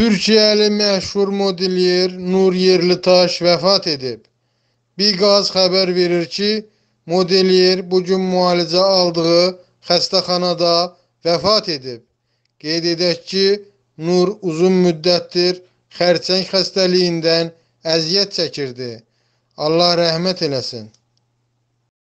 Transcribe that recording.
Türkiyəli məşhur modelyer Nur Yerlitaş vəfat edib. Biqaz xəbər verir ki, modelyer bu gün müalicə aldığı xəstəxanada vəfat edib. Qeyd edək ki, Nur uzun müddətdir xərçəng xəstəliyindən əziyyət çəkirdi. Allah rəhmət eləsin.